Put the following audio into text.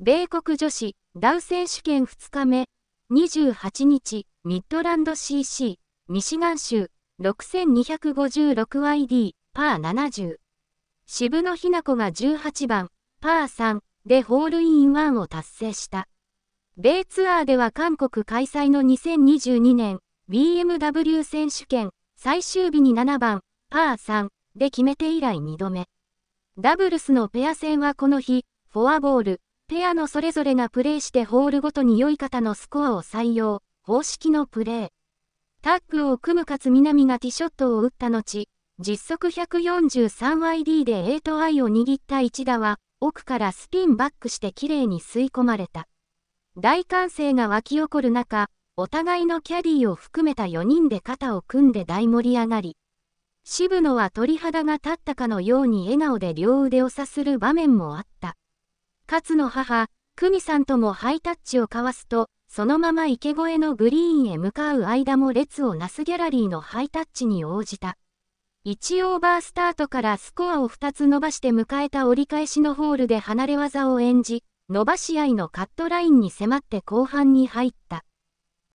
米国女子ダウ選手権2日目、28日、ミッドランド CC、ミシガン州、6256YD、パー70。渋野日向子が18番、パー3でホールインワンを達成した。米ツアーでは韓国開催の2022年 BMW 選手権最終日に7番、パー3で決めて以来2度目。ダブルスのペア戦はこの日、フォアボール、ペアのそれぞれがプレーしてホールごとに良い方のスコアを採用、方式のプレー。タッグを組む勝みなみがティショットを打った後、実測 143YD で8 I を握った一打は、奥からスピンバックして綺麗に吸い込まれた。大歓声が沸き起こる中、お互いのキャディーを含めた4人で肩を組んで大盛り上がり。渋野は鳥肌が立ったかのように笑顔で両腕をさする場面もあった。勝の母、久美さんともハイタッチを交わすと、そのまま池越えのグリーンへ向かう間も列をなすギャラリーのハイタッチに応じた。1オーバースタートからスコアを2つ伸ばして迎えた折り返しのホールで離れ技を演じ、伸ばし合いのカットラインに迫って後半に入った。